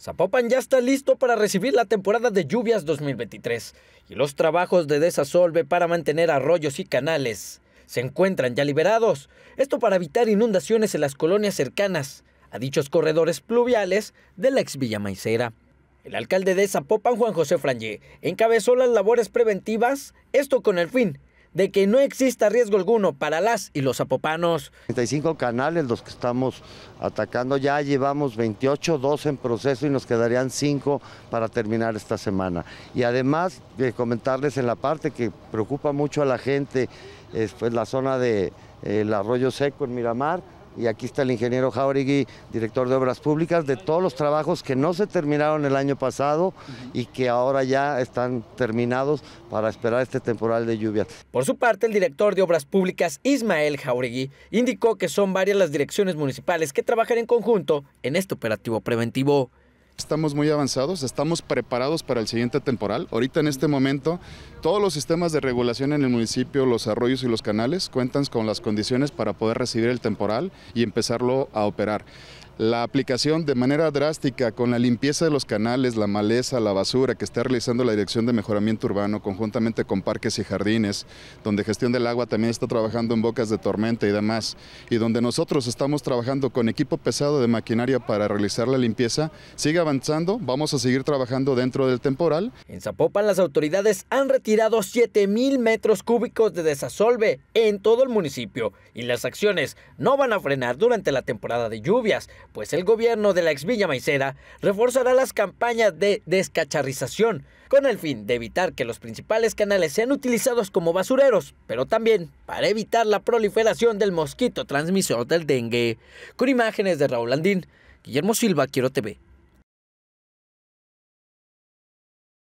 Zapopan ya está listo para recibir la temporada de lluvias 2023 y los trabajos de desasolve para mantener arroyos y canales se encuentran ya liberados, esto para evitar inundaciones en las colonias cercanas a dichos corredores pluviales de la ex Villa Maicera. El alcalde de Zapopan, Juan José Frangé, encabezó las labores preventivas, esto con el fin de que no exista riesgo alguno para las y los zapopanos. 35 canales los que estamos atacando, ya llevamos 28, 2 en proceso y nos quedarían 5 para terminar esta semana. Y además, de comentarles en la parte que preocupa mucho a la gente, es pues, la zona del de, eh, arroyo seco en Miramar, y aquí está el ingeniero Jauregui, director de Obras Públicas, de todos los trabajos que no se terminaron el año pasado y que ahora ya están terminados para esperar este temporal de lluvias. Por su parte, el director de Obras Públicas, Ismael Jauregui, indicó que son varias las direcciones municipales que trabajan en conjunto en este operativo preventivo. Estamos muy avanzados, estamos preparados para el siguiente temporal. Ahorita en este momento todos los sistemas de regulación en el municipio, los arroyos y los canales cuentan con las condiciones para poder recibir el temporal y empezarlo a operar la aplicación de manera drástica con la limpieza de los canales, la maleza, la basura que está realizando la Dirección de Mejoramiento Urbano conjuntamente con Parques y Jardines, donde Gestión del Agua también está trabajando en bocas de tormenta y demás, y donde nosotros estamos trabajando con equipo pesado de maquinaria para realizar la limpieza, sigue avanzando, vamos a seguir trabajando dentro del temporal. En Zapopan las autoridades han retirado 7 mil metros cúbicos de desasolve en todo el municipio y las acciones no van a frenar durante la temporada de lluvias pues el gobierno de la ex Villa Maicera reforzará las campañas de descacharrización con el fin de evitar que los principales canales sean utilizados como basureros, pero también para evitar la proliferación del mosquito transmisor del dengue. Con imágenes de Raúl Andín, Guillermo Silva, Quiero TV.